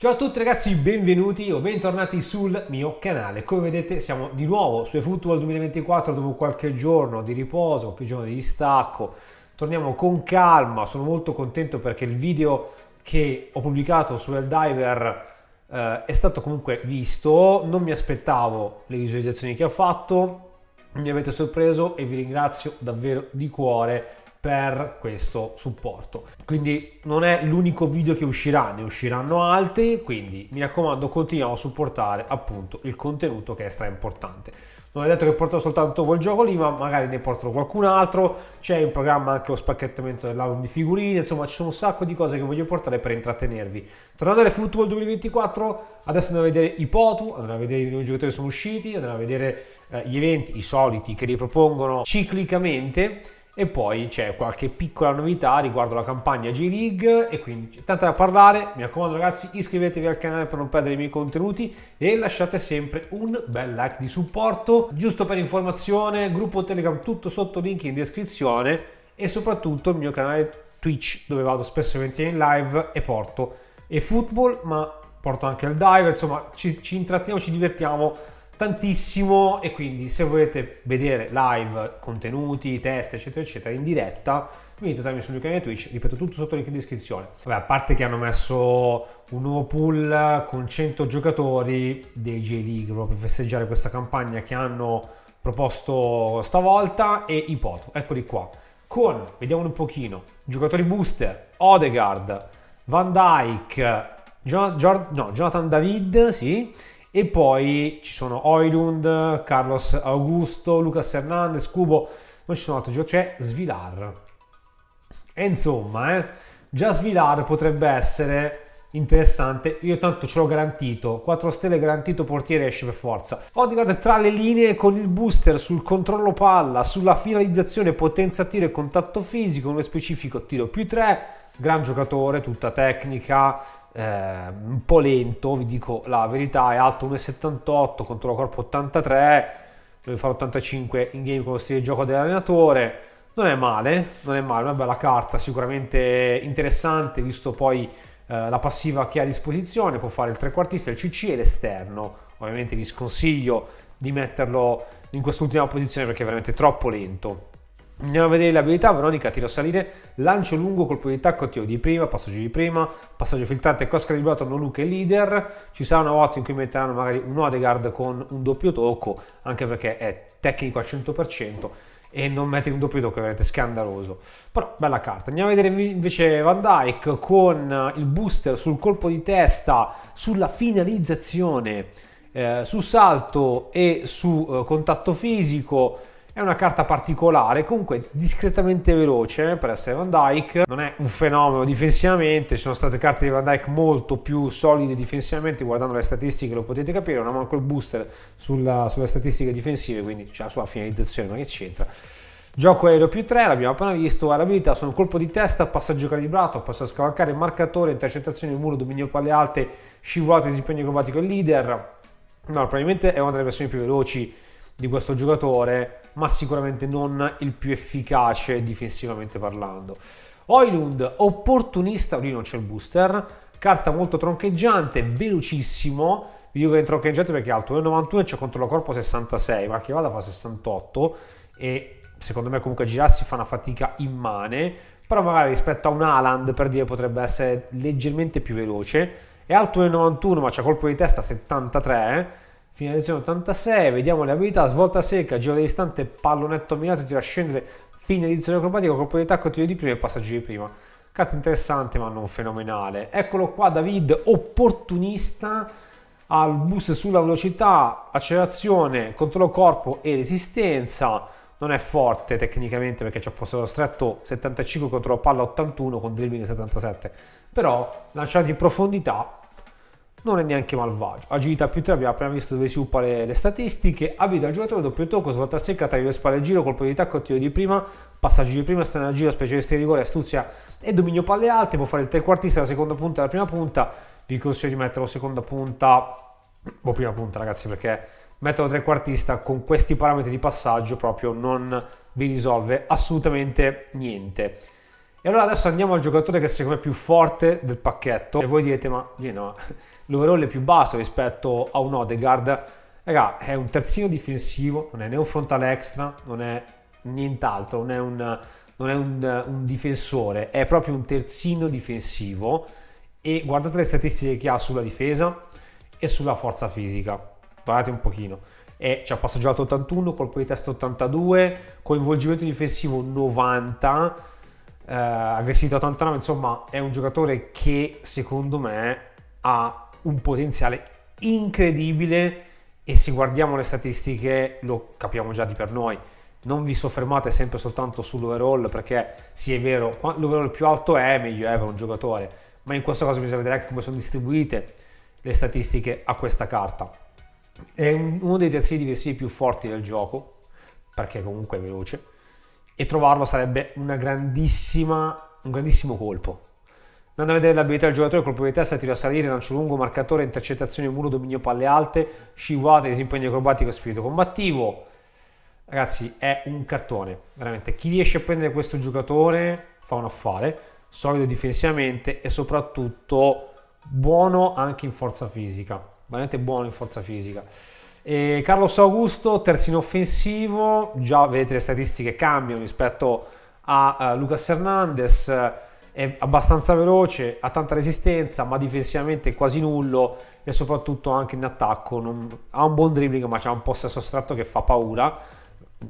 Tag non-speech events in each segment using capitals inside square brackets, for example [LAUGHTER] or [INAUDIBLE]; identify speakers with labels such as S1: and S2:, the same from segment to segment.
S1: Ciao a tutti ragazzi, benvenuti o bentornati sul mio canale. Come vedete siamo di nuovo su eFootball 2024 dopo qualche giorno di riposo, qualche giorno di distacco. Torniamo con calma, sono molto contento perché il video che ho pubblicato su Helldiver eh, è stato comunque visto. Non mi aspettavo le visualizzazioni che ha fatto, mi avete sorpreso e vi ringrazio davvero di cuore per questo supporto. Quindi non è l'unico video che uscirà, ne usciranno altri, quindi mi raccomando continuiamo a supportare appunto il contenuto che è stra importante. Non è detto che porto soltanto quel gioco lì, ma magari ne porterò qualcun altro, c'è in programma anche lo spacchettamento dell'album di figurine, insomma ci sono un sacco di cose che voglio portare per intrattenervi. Tornando alle Football 2024, adesso andiamo a vedere i POTU, andiamo a vedere i nuovi giocatori che sono usciti, andiamo a vedere eh, gli eventi, i soliti che ripropongono ciclicamente e poi c'è qualche piccola novità riguardo la campagna G-League e quindi tanto da parlare, mi raccomando ragazzi iscrivetevi al canale per non perdere i miei contenuti e lasciate sempre un bel like di supporto, giusto per informazione, gruppo Telegram tutto sotto link in descrizione e soprattutto il mio canale Twitch dove vado spesso e in live e porto e football ma porto anche il diver, insomma ci, ci intratteniamo, ci divertiamo tantissimo e quindi se volete vedere live contenuti, test eccetera eccetera in diretta venite a sul mio canale Twitch ripeto tutto sotto il link in descrizione Vabbè, a parte che hanno messo un nuovo pool con 100 giocatori dei J-League proprio per festeggiare questa campagna che hanno proposto stavolta e i poto, eccoli qua con, vediamo un pochino, giocatori booster, Odegaard, Van Dyke, John, no, Jonathan David, sì, e poi ci sono Oilund, Carlos Augusto, Lucas Hernandez, Cubo, non ci sono altri giocatori, c'è Svilar. E insomma, eh, già Svilar potrebbe essere interessante. Io tanto ce l'ho garantito. 4 stelle garantito, portiere esce per forza. Odegaard tra le linee con il booster sul controllo palla, sulla finalizzazione, potenza tiro e contatto fisico, nello specifico tiro più 3 gran giocatore, tutta tecnica, eh, un po' lento, vi dico la verità, è alto 1,78 contro la corpo 83, deve fare 85 in game con lo stile di gioco dell'allenatore, non è male, non è male, una bella carta, sicuramente interessante, visto poi eh, la passiva che ha a disposizione, può fare il trequartista, il CC e l'esterno, ovviamente vi sconsiglio di metterlo in quest'ultima posizione perché è veramente troppo lento. Andiamo a vedere le abilità, Veronica tiro a salire, lancio lungo, colpo di tacco, tiro di prima, passaggio di prima, passaggio filtrante, cosca di non Noluke leader, ci sarà una volta in cui metteranno magari un Odegaard con un doppio tocco, anche perché è tecnico al 100% e non mettere un doppio tocco è veramente scandaloso, però bella carta. Andiamo a vedere invece Van Dyke con eh, il booster sul colpo di testa, sulla finalizzazione, eh, su salto e su eh, contatto fisico, è una carta particolare, comunque discretamente veloce per essere Van Dyke. Non è un fenomeno difensivamente, ci sono state carte di Van Dyke molto più solide difensivamente, guardando le statistiche lo potete capire, non ha manco il booster sulla, sulle statistiche difensive, quindi c'è la sua finalizzazione, ma che c'entra? Gioco aereo più 3, l'abbiamo appena visto, ha l'abilità sono colpo di testa, passaggio calibrato, passo a scavalcare marcatore, intercettazione di muro, dominio palle alte, scivolate, disimpegno acrobatico e leader. No, probabilmente è una delle versioni più veloci di questo giocatore, ma sicuramente non il più efficace difensivamente parlando. Oilund, opportunista, lì non c'è il booster, carta molto troncheggiante, velocissimo, vi dico che è troncheggiante perché è alto, 1,91 e c'è contro la corpo 66, ma che vada fa 68 e secondo me comunque a girarsi fa una fatica immane, però magari rispetto a un Aland per dire potrebbe essere leggermente più veloce, è alto 1,91 ma c'è colpo di testa 73, fine finalizzazione 86, vediamo le abilità, svolta secca, giro di distante, pallonetto minato, tira a scendere, fine edizione acrobatico, colpo di attacco, tiro di prima e passaggio di prima. Carta interessante ma non fenomenale. Eccolo qua David, opportunista, al boost sulla velocità, accelerazione, controllo corpo e resistenza. Non è forte tecnicamente perché c'è possesso stretto 75 contro la palla 81 con dribbling 77. Però lanciato in profondità non è neanche malvagio. Agilità più 3 abbiamo appena visto dove si uppa le, le statistiche, abita il giocatore doppio tocco, svolta secca, taglio le spalle giro, colpo di tacco, tiro di prima, passaggio di prima, strana giro, specialista di rigore, astuzia e dominio palle alte, può fare il trequartista, la seconda punta e la prima punta, vi consiglio di metterlo seconda punta o boh, prima punta ragazzi perché metterlo trequartista con questi parametri di passaggio proprio non vi risolve assolutamente niente. E allora adesso andiamo al giocatore che secondo me è più forte del pacchetto. E voi direte, ma Gino, [LAUGHS] l'overall è più basso rispetto a un Odegaard. Raga, è un terzino difensivo, non è né un frontale extra, non è nient'altro, non è, un, non è un, un difensore, è proprio un terzino difensivo. E guardate le statistiche che ha sulla difesa e sulla forza fisica. Guardate un pochino e ci ha passeggiato 81, colpo di testa 82, coinvolgimento difensivo 90 eh, aggressivo 89, insomma è un giocatore che secondo me ha un potenziale incredibile e se guardiamo le statistiche lo capiamo già di per noi. Non vi soffermate sempre soltanto sull'overall perché sì è vero, l'overall più alto è meglio è per un giocatore, ma in questo caso bisogna vedere anche come sono distribuite le statistiche a questa carta. È uno dei terzi diversivi più forti del gioco perché comunque è veloce e trovarlo sarebbe un grandissimo colpo. Andando a vedere l'abilità del giocatore, colpo di testa, tiro a salire, lancio lungo, marcatore, intercettazione, muro, dominio palle alte, scivolate, disimpegno acrobatico, spirito combattivo. Ragazzi, è un cartone, veramente. Chi riesce a prendere questo giocatore fa un affare, solido difensivamente e soprattutto buono anche in forza fisica. Veramente buono in forza fisica. E Carlos Augusto, terzino offensivo, già vedete le statistiche cambiano rispetto a uh, Lucas Hernandez, è abbastanza veloce, ha tanta resistenza, ma difensivamente quasi nullo e soprattutto anche in attacco non, ha un buon dribbling ma c'è un possesso stretto che fa paura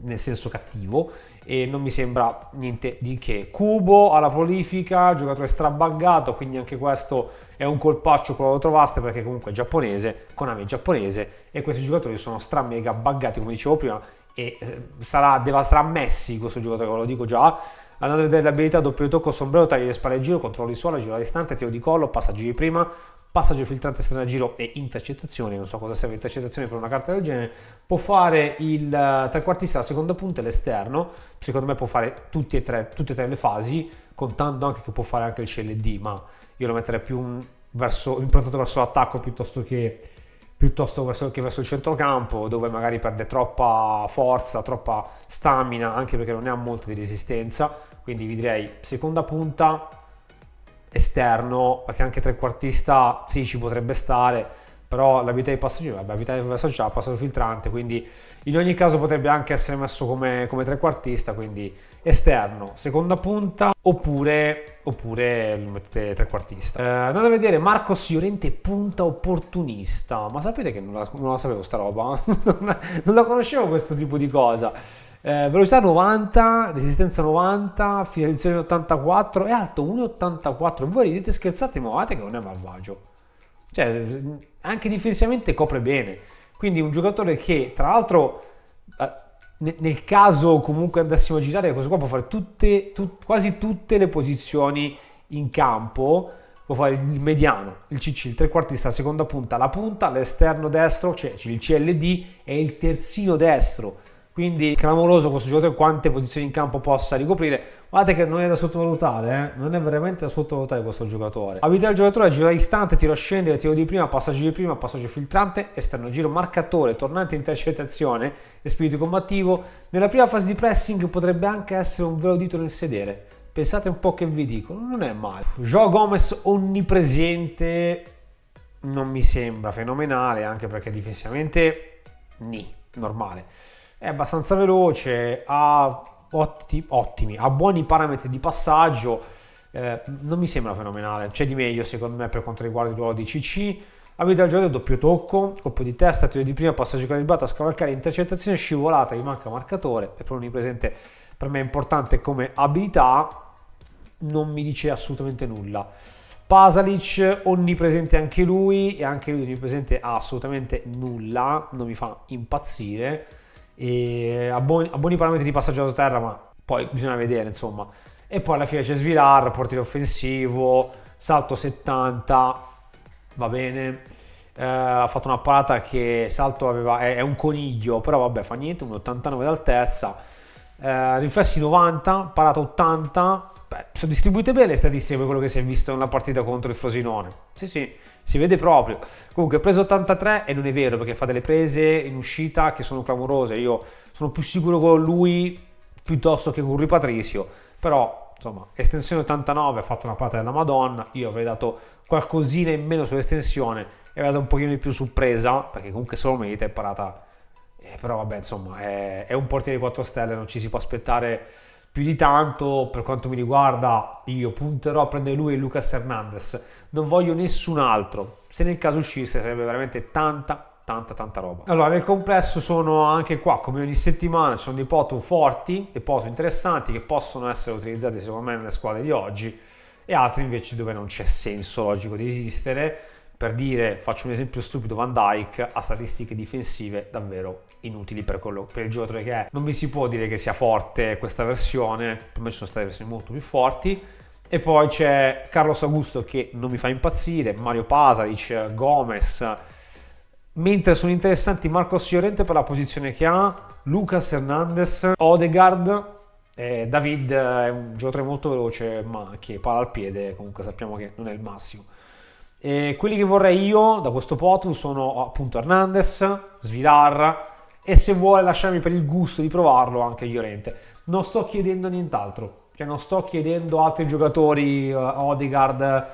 S1: nel senso cattivo e non mi sembra niente di che. Cubo alla prolifica, giocatore strabaggato, quindi anche questo è un colpaccio quello lo trovaste perché comunque è giapponese, Konami è giapponese e questi giocatori sono stra mega buggati come dicevo prima e eh, sarà, sarà Messi questo giocatore, ve lo dico già, Andando a vedere le abilità, doppio tocco, sombrero, tagli le spalle giro, controlli suono, giro a distanza, tiro di collo, passaggi di prima, passaggio filtrante esterno a giro e intercettazioni, non so cosa serve intercettazioni per una carta del genere, può fare il eh, trequartista alla seconda punta e l'esterno, secondo me può fare tutti e tre, tutte e tre le fasi, contando anche che può fare anche il CLD, ma io lo metterei più un verso, improntato verso l'attacco piuttosto che piuttosto verso, che verso il centrocampo dove magari perde troppa forza, troppa stamina anche perché non ne ha molto di resistenza quindi vi direi seconda punta esterno perché anche trequartista sì ci potrebbe stare però la vita dei passeggeri, vabbè, la vita dei passeggeri ha passato filtrante, quindi in ogni caso potrebbe anche essere messo come, come trequartista, quindi esterno, seconda punta, oppure, oppure lo mettete trequartista. Eh, andate a vedere Marcos Llorente punta opportunista, ma sapete che non la, non la sapevo sta roba, [LAUGHS] non la conoscevo questo tipo di cosa. Eh, velocità 90, resistenza 90, finalizzazione 84 e alto 1,84. Voi ridete scherzate, ma guardate che non è malvagio. Cioè, anche difensivamente copre bene. Quindi un giocatore che, tra l'altro, eh, nel caso comunque andassimo a girare, questo qua può fare tutte, tut, quasi tutte le posizioni in campo. Può fare il mediano, il CC, il trequartista, la seconda punta, la punta, l'esterno destro, cioè il CLD e il terzino destro quindi clamoroso questo giocatore quante posizioni in campo possa ricoprire guardate che non è da sottovalutare eh? non è veramente da sottovalutare questo giocatore abilità del giocatore a girare istante tiro a scendere tiro di prima passaggio di prima passaggio filtrante esterno giro marcatore tornante intercettazione e spirito combattivo nella prima fase di pressing potrebbe anche essere un vero dito nel sedere pensate un po' che vi dico non è male Joe Gomez onnipresente non mi sembra fenomenale anche perché difensivamente ni normale è abbastanza veloce, ha otti, ottimi, ha buoni parametri di passaggio, eh, non mi sembra fenomenale, c'è di meglio secondo me per quanto riguarda il ruolo di CC, abilità del gioco doppio tocco, colpo di testa, tiro di prima, passaggio calibrato, scavalcare, intercettazione, scivolata, gli manca marcatore, è proprio onnipresente per me è importante come abilità, non mi dice assolutamente nulla. Pasalic onnipresente anche lui e anche lui onnipresente ha assolutamente nulla, non mi fa impazzire e a, buoni, a buoni parametri di passaggio da terra, ma poi bisogna vedere insomma. E poi alla fine c'è Svilar, portiere offensivo, salto 70, va bene. Eh, ha fatto una parata che Salto aveva, è, è, un coniglio, però vabbè fa niente, un 89 d'altezza. Eh, riflessi 90, parata 80, Beh, sono distribuite bene le statistiche per quello che si è visto nella partita contro il Frosinone. Sì, sì, si vede proprio. Comunque, ha preso 83 e non è vero perché fa delle prese in uscita che sono clamorose. Io sono più sicuro con lui piuttosto che con Rui Patricio, però insomma, estensione 89 ha fatto una parte della Madonna, io avrei dato qualcosina in meno sull'estensione e avrei dato un pochino di più su presa, perché comunque solo merita è parata, eh, però vabbè insomma è, è un portiere 4 stelle, non ci si può aspettare più di tanto, per quanto mi riguarda, io punterò a prendere lui e Lucas Hernandez. Non voglio nessun altro. Se nel caso uscisse sarebbe veramente tanta, tanta, tanta roba. Allora, nel complesso sono anche qua, come ogni settimana, ci sono dei poto forti, e poto interessanti che possono essere utilizzati secondo me nelle squadre di oggi e altri invece dove non c'è senso logico di esistere. Per dire, faccio un esempio stupido, Van Dyke ha statistiche difensive davvero inutili per, quello, per il giocatore che è. Non mi si può dire che sia forte questa versione, per me ci sono state versioni molto più forti. E poi c'è Carlos Augusto che non mi fa impazzire, Mario Pasaric, Gomez. Mentre sono interessanti Marcos Llorente per la posizione che ha, Lucas Hernandez, Odegaard. Eh, David è un giocatore molto veloce ma che pala al piede, comunque sappiamo che non è il massimo. E quelli che vorrei io da questo potu sono appunto Hernandez, Svilar, e se vuole lasciarmi per il gusto di provarlo anche Llorente. Non sto chiedendo nient'altro, cioè non sto chiedendo altri giocatori, eh, Odegaard, eh,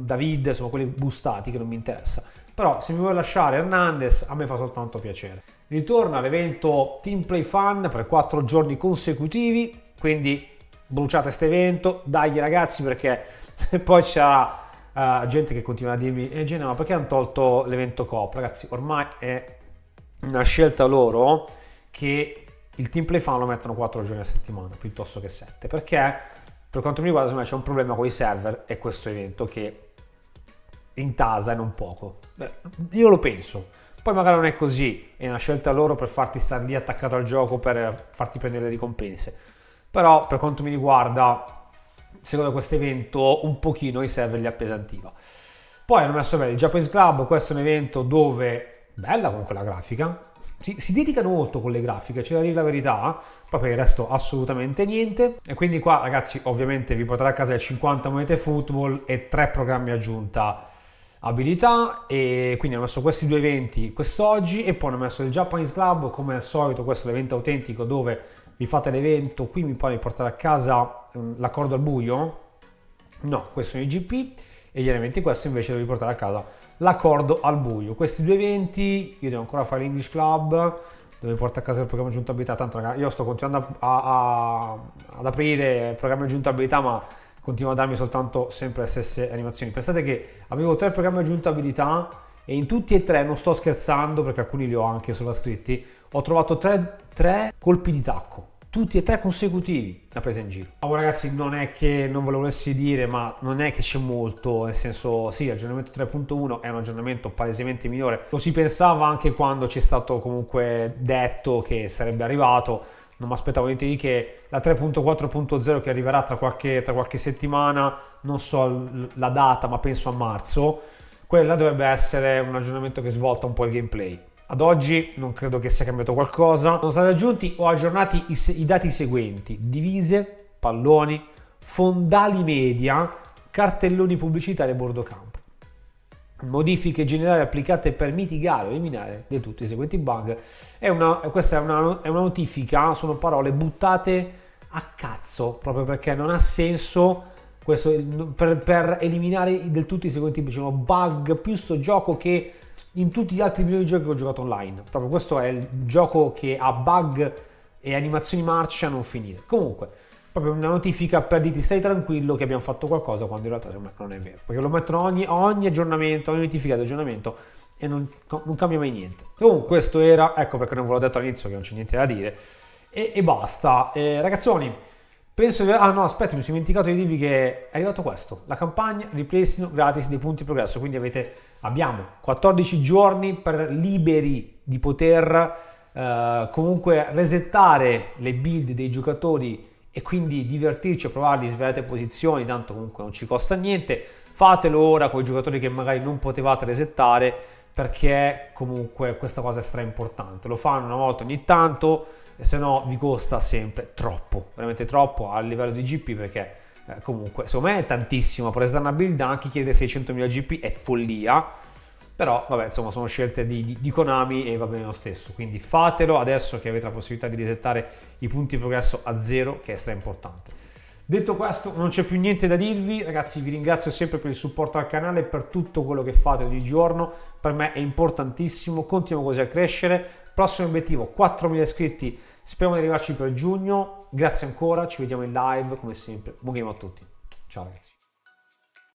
S1: David, insomma quelli bustati che non mi interessa. Però se mi vuoi lasciare Hernandez a me fa soltanto piacere. Ritorno all'evento Team Play Fun per quattro giorni consecutivi, quindi bruciate questo evento, dai ragazzi perché [LAUGHS] poi c'è uh, gente che continua a dirmi, eh Gene ma perché hanno tolto l'evento coop? Ragazzi ormai è una scelta loro che il team play fan lo mettono 4 giorni a settimana piuttosto che 7 perché per quanto mi riguarda c'è un problema con i server e questo evento che in tasa e non poco Beh, io lo penso poi magari non è così è una scelta loro per farti stare lì attaccato al gioco per farti prendere le ricompense però per quanto mi riguarda secondo questo evento un pochino i server li appesantiva poi hanno messo bene il Japanese Club questo è un evento dove Bella comunque la grafica. Si, si dedicano molto con le grafiche, c'è da dire la verità, poi per il resto assolutamente niente. E quindi qua ragazzi ovviamente vi porterà a casa 50 monete football e 3 programmi aggiunta abilità e quindi hanno messo questi due eventi quest'oggi e poi hanno messo il Japanese Club come al solito questo è l'evento autentico dove vi fate l'evento qui mi pare di portare a casa mm, l'accordo al buio no questo è un IGP e gli elementi questo invece devi portare a casa l'accordo al buio. Questi due eventi, io devo ancora fare l'English Club, dove porta a casa il programma Giunta Abilità, tanto ragazzi, io sto continuando a, a, a, ad aprire il programma Giunta Abilità, ma continuo a darmi soltanto sempre le stesse animazioni. Pensate che avevo tre programmi aggiunta abilità e in tutti e tre, non sto scherzando perché alcuni li ho anche sovrascritti, ho trovato tre, tre colpi di tacco tutti e tre consecutivi la presa in giro. Oh, ragazzi, non è che non ve lo volessi dire, ma non è che c'è molto, nel senso, sì, l'aggiornamento 3.1 è un aggiornamento palesemente migliore. Lo si pensava anche quando ci è stato comunque detto che sarebbe arrivato. Non mi aspettavo niente di che la 3.4.0 che arriverà tra qualche, tra qualche settimana, non so la data, ma penso a marzo. Quella dovrebbe essere un aggiornamento che svolta un po' il gameplay ad oggi non credo che sia cambiato qualcosa. Sono stati aggiunti o aggiornati i, i dati seguenti: divise, palloni, fondali media, cartelloni pubblicitari e bordo campo modifiche generali applicate per mitigare o eliminare di tutti i seguenti bug. È una, questa è una, è una, notifica, sono parole buttate a cazzo, proprio perché non ha senso questo, per, per eliminare del tutto i seguenti diciamo, bug, più sto gioco che in tutti gli altri milioni di giochi che ho giocato online. Proprio questo è il gioco che ha bug e animazioni marcia a non finire. Comunque, proprio una notifica per dirti stai tranquillo che abbiamo fatto qualcosa quando in realtà non è vero. Perché lo mettono ogni, ogni aggiornamento, ogni notifica di aggiornamento e non, non, cambia mai niente. Comunque, questo era, ecco perché non ve l'ho detto all'inizio che non c'è niente da dire. E, e basta. Eh, ragazzoni, Penso che... Ah no, aspetta, mi sono dimenticato di dirvi che è arrivato questo. La campagna ripristino gratis dei punti progresso. Quindi avete, abbiamo 14 giorni per liberi di poter eh, comunque resettare le build dei giocatori e quindi divertirci a provarli, svegliate posizioni, tanto comunque non ci costa niente. Fatelo ora con i giocatori che magari non potevate resettare perché comunque questa cosa è stra importante. Lo fanno una volta ogni tanto se no vi costa sempre troppo, veramente troppo a livello di GP perché eh, comunque secondo me è tantissimo, dare una build anche chiedere 600.000 GP è follia, però vabbè insomma sono scelte di, di, di, Konami e va bene lo stesso quindi fatelo adesso che avete la possibilità di risettare i punti di progresso a zero che è stra importante detto questo non c'è più niente da dirvi ragazzi vi ringrazio sempre per il supporto al canale e per tutto quello che fate ogni giorno per me è importantissimo continuo così a crescere Prossimo obiettivo, 4.000 iscritti. Speriamo di arrivarci per giugno. Grazie ancora, ci vediamo in live come sempre. Buon game a tutti. Ciao ragazzi.